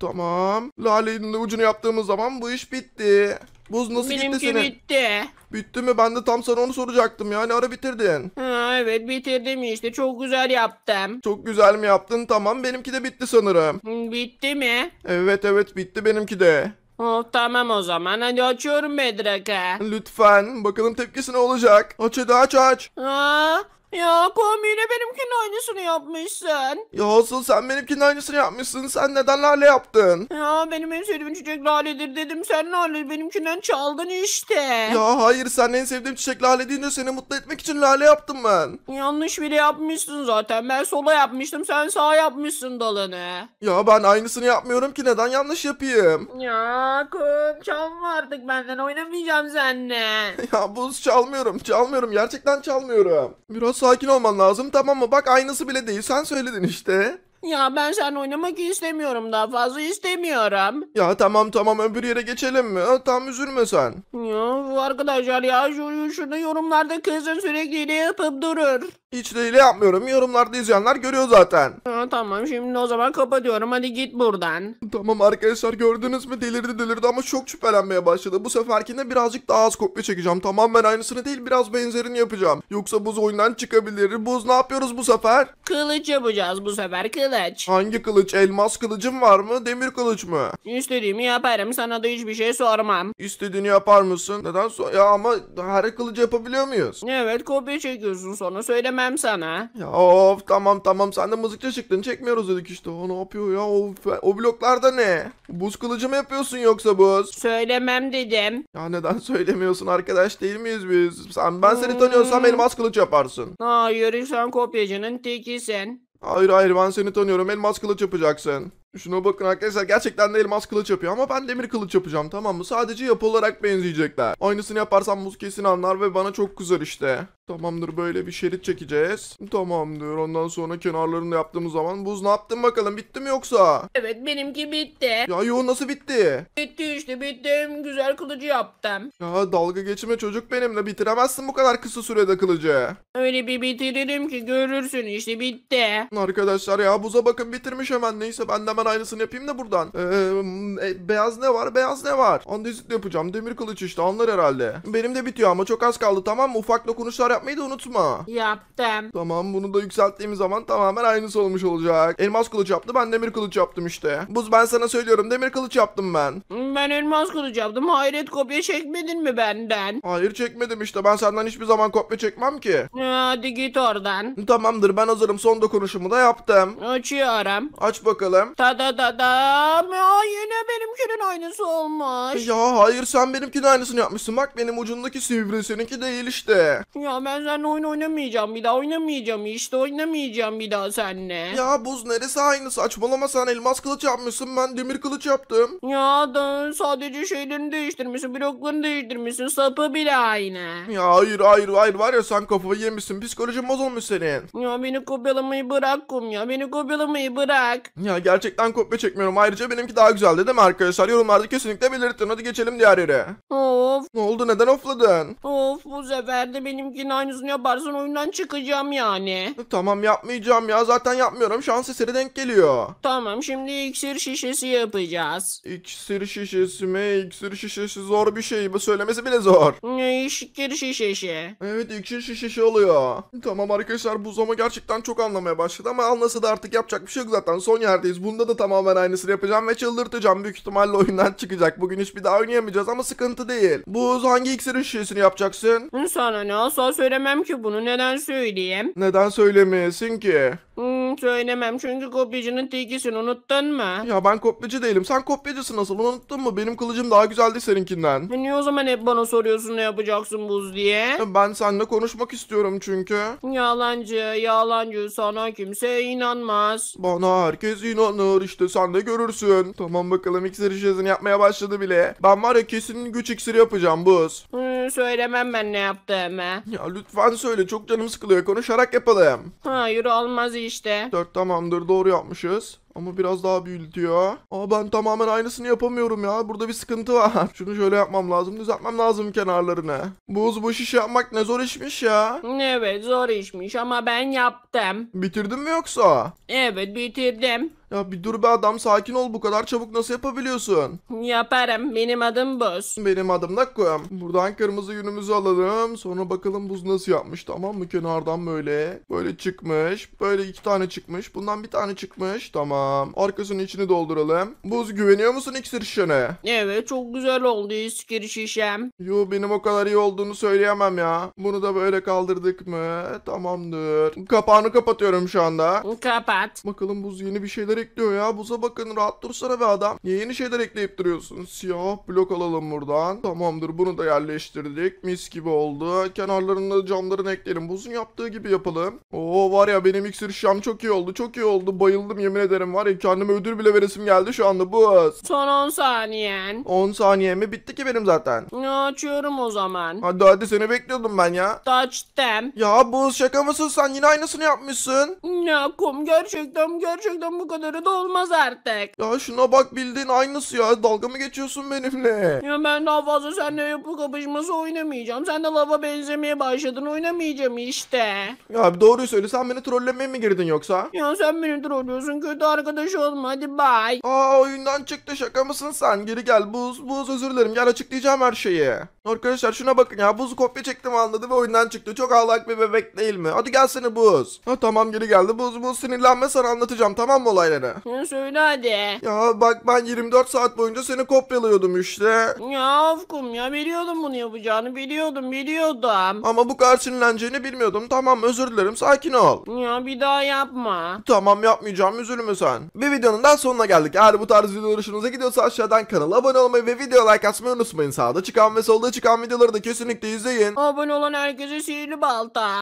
Tamam. Lale'nin ucunu yaptığımız zaman bu iş bitti. Buz nasıl gitti Benimki senin? bitti. Bitti mi? Ben de tam sana onu soracaktım ya. Ne ara bitirdin? Ha, evet bitirdim işte. Çok güzel yaptım. Çok güzel mi yaptın? Tamam benimki de bitti sanırım. Bitti mi? Evet evet bitti benimki de. Oh, tamam o zaman. Hadi açıyorum Bedrak'ı. Lütfen bakalım tepkisi ne olacak? Aç hadi aç aç. Aa, ya Kami yine benimkinin aynısını yapmışsın. Ya asıl sen benimkinin aynısını yapmışsın. Sen neden lale yaptın? Ya benim en sevdiğim çiçek laledir dedim. Sen lale benimkinden çaldın işte. Ya hayır sen en sevdiğim çiçek lale deyince seni mutlu etmek için lale yaptım ben. Yanlış bile yapmışsın zaten. Ben sola yapmıştım. Sen sağa yapmışsın dalını. Ya ben aynısını yapmıyorum ki. Neden yanlış yapayım? Ya kum çalma artık benden. Oynamayacağım seninle. ya buz çalmıyorum. Çalmıyorum. Gerçekten çalmıyorum. Biraz sakin olman lazım tamam mı? Bak aynısı bile değil sen söyledin işte. Ya ben sen oynamak istemiyorum daha fazla istemiyorum. Ya tamam tamam öbür yere geçelim mi? Ha, Tam üzülme sen. Ya arkadaşlar ya şu, şunu yorumlarda kızın sürekli ne yapıp durur. Hiç de yapmıyorum. Yorumlarda izleyenler görüyor zaten. Ha, tamam şimdi o zaman kapatıyorum. Hadi git buradan. Tamam arkadaşlar gördünüz mü delirdi delirdi ama çok şüphelenmeye başladı. Bu seferkinde birazcık daha az kopya çekeceğim. Tamam ben aynısını değil biraz benzerini yapacağım. Yoksa buz oyundan çıkabilir. Buz ne yapıyoruz bu sefer? Kılıç yapacağız bu sefer kılıç. Hangi kılıç? Elmas kılıcım var mı? Demir kılıç mı? İstediğimi yaparım. Sana da hiçbir şey sormam. İstediğini yapar mısın? Neden? ya ama her kılıcı yapabiliyor muyuz? Evet kopya çekiyorsun sonra söyleme vermem sana. Ya of tamam tamam sen de mızıkça çıktın çekmiyoruz dedik işte. O ne yapıyor ya of o bloklarda ne? Buz kılıcı mı yapıyorsun yoksa buz? Söylemem dedim. Ya neden söylemiyorsun arkadaş değil miyiz biz? Sen ben seni hmm. tanıyorsam elmas kılıç yaparsın. Hayır sen kopyacının tekisin. Hayır hayır ben seni tanıyorum elmas kılıç yapacaksın. Şuna bakın arkadaşlar gerçekten de elmas kılıç yapıyor ama ben demir kılıç yapacağım tamam mı? Sadece yapı olarak benzeyecekler. Aynısını yaparsam buz kesin anlar ve bana çok kızar işte. Tamamdır böyle bir şerit çekeceğiz. Tamamdır ondan sonra kenarlarını yaptığımız zaman buz ne yaptın bakalım bitti mi yoksa? Evet benimki bitti. Ya yo nasıl bitti? Bitti işte bittim güzel kılıcı yaptım. Ya dalga geçme çocuk benimle bitiremezsin bu kadar kısa sürede kılıcı. Öyle bir bitiririm ki görürsün işte bitti. Arkadaşlar ya buza bakın bitirmiş hemen neyse ben de hemen aynısını yapayım da buradan. Ee, e, beyaz ne var? Beyaz ne var? Andezit yapacağım. Demir kılıç işte anlar herhalde. Benim de bitiyor ama çok az kaldı tamam mı? Ufak dokunuşlar yapmayı da unutma. Yaptım. Tamam bunu da yükselttiğim zaman tamamen aynısı olmuş olacak. Elmas kılıç yaptı ben demir kılıç yaptım işte. Buz ben sana söylüyorum demir kılıç yaptım ben. Ben elmas kılıç yaptım. Hayret kopya çekmedin mi benden? Hayır çekmedim işte. Ben senden hiçbir zaman kopya çekmem ki. Ee, hadi git oradan. Tamamdır ben hazırım. Son dokunuşumu da yaptım. Açıyorum. Aç bakalım. Ta da da da. da, Ya yine benimkinin aynısı olmuş. Ya hayır sen benimkinin aynısını yapmışsın. Bak benim ucundaki sivri seninki değil işte. Ya ben seninle oyun oynamayacağım bir daha oynamayacağım. işte oynamayacağım bir daha seninle. Ya buz neresi aynı saçmalama sen elmas kılıç yapmışsın ben demir kılıç yaptım. Ya da sadece şeylerini değiştirmişsin bloklarını değiştirmişsin sapı bile aynı. Ya hayır hayır hayır var ya sen kafayı yemişsin psikolojin bozulmuş senin. Ya beni kopyalamayı bırak kum ya beni kopyalamayı bırak. Ya gerçekten kopya çekmiyorum ayrıca benimki daha güzeldi değil mi arkadaşlar yorumlarda kesinlikle kesinlikle bilirsin. Hadi geçelim diğer yere. Of. Ne oldu neden ofladın? Of bu sefer de benimkinin aynısını yaparsan oyundan çıkacağım yani. E, tamam yapmayacağım ya zaten yapmıyorum. Şans eseri denk geliyor. Tamam şimdi iksir şişesi yapacağız. İksir şişesi mi? İksir şişesi zor bir şey. Bu söylemesi bile zor. Ne iksir şişesi? Evet iksir şişesi oluyor. E, tamam arkadaşlar bu zaman gerçekten çok anlamaya başladı ama anlasa da artık yapacak bir şey yok zaten. Son yerdeyiz. Bunda da tamamen aynısını yapacağım ve çıldırtacağım. Büyük ihtimalle oyundan çıkacak olarak bugün hiçbir daha oynayamayacağız ama sıkıntı değil. Buz hangi iksirin şişesini yapacaksın? Sana ne asla söylemem ki bunu neden söyleyeyim? Neden söylemeyesin ki? Hmm, söylemem çünkü kopyacının tekisin unuttun mu? Ya ben kopyacı değilim. Sen kopyacısın asıl unuttun mu? Benim kılıcım daha güzeldi seninkinden. E niye o zaman hep bana soruyorsun ne yapacaksın buz diye? Ben seninle konuşmak istiyorum çünkü. Yalancı, yalancı sana kimse inanmaz. Bana herkes inanır işte sen de görürsün. Tamam bakalım iksir şişesini yapmaya başladı bile. Ben var ya kesin güç iksiri yapacağım buz. Hı, söylemem ben ne yaptığımı. Ya lütfen söyle çok canım sıkılıyor konuşarak yapalım. Hayır olmaz işte. Dört tamamdır doğru yapmışız. Ama biraz daha büyütüyor. Aa ben tamamen aynısını yapamıyorum ya. Burada bir sıkıntı var. Şunu şöyle yapmam lazım. Düzeltmem lazım kenarlarını. Buz bu iş yapmak ne zor işmiş ya. Evet zor işmiş ama ben yaptım. Bitirdin mi yoksa? Evet bitirdim. Ya bir dur be adam sakin ol bu kadar çabuk nasıl yapabiliyorsun? Yaparım benim adım Buz. Benim adım da Kum. Buradan kırmızı yünümüzü alalım sonra bakalım Buz nasıl yapmış tamam mı kenardan böyle. Böyle çıkmış böyle iki tane çıkmış bundan bir tane çıkmış tamam. Tamam. Arkasının içini dolduralım. Buz güveniyor musun iksir şişene? Evet çok güzel oldu iskir şişem. Yo benim o kadar iyi olduğunu söyleyemem ya. Bunu da böyle kaldırdık mı? Tamamdır. Kapağını kapatıyorum şu anda. Kapat. Bakalım buz yeni bir şeyler ekliyor ya. Buza bakın rahat dursana be adam. Niye yeni şeyler ekleyip duruyorsun? Siyah blok alalım buradan. Tamamdır bunu da yerleştirdik. Mis gibi oldu. Kenarlarında camların ekleyelim. Buzun yaptığı gibi yapalım. Oo var ya benim iksir şişem çok iyi oldu. Çok iyi oldu. Bayıldım yemin ederim. Benim var ya kendime ödül bile veresim geldi şu anda bu. Son 10 saniyen. 10 saniye mi? Bitti ki benim zaten. Açıyorum o zaman. Hadi hadi seni bekliyordum ben ya. Açtım. Ya Buz şaka mısın sen? Yine aynısını yapmışsın. Ya kum gerçekten gerçekten bu kadarı da olmaz artık. Ya şuna bak bildiğin aynısı ya. Dalga mı geçiyorsun benimle? Ya ben daha fazla seninle yapı kapışması oynamayacağım. Sen de lava benzemeye başladın. Oynamayacağım işte. Ya doğruyu söyle. Sen beni trollemeye mi girdin yoksa? Ya sen beni trollüyorsun. Kötü arkadaş olma hadi bay. Aa oyundan çıktı şaka mısın sen? Geri gel buz. Buz özür dilerim gel açıklayacağım her şeyi. Arkadaşlar şuna bakın ya buz kopya çektim anladı ve oyundan çıktı. Çok ağlak bir bebek değil mi? Hadi gelsene buz. Ha tamam geri geldi buz buz sinirlenme sana anlatacağım tamam mı olayları? söyle hadi. Ya bak ben 24 saat boyunca seni kopyalıyordum işte. Ya Afkum ya biliyordum bunu yapacağını biliyordum biliyordum. Ama bu kadar sinirleneceğini bilmiyordum. Tamam özür dilerim sakin ol. Ya bir daha yapma. Tamam yapmayacağım üzülme sen an. Bir videonun daha sonuna geldik. Eğer bu tarz videolar hoşunuza gidiyorsa aşağıdan kanala abone olmayı ve video like atmayı unutmayın. Sağda çıkan ve solda çıkan videoları da kesinlikle izleyin. Abone olan herkese sihirli balta.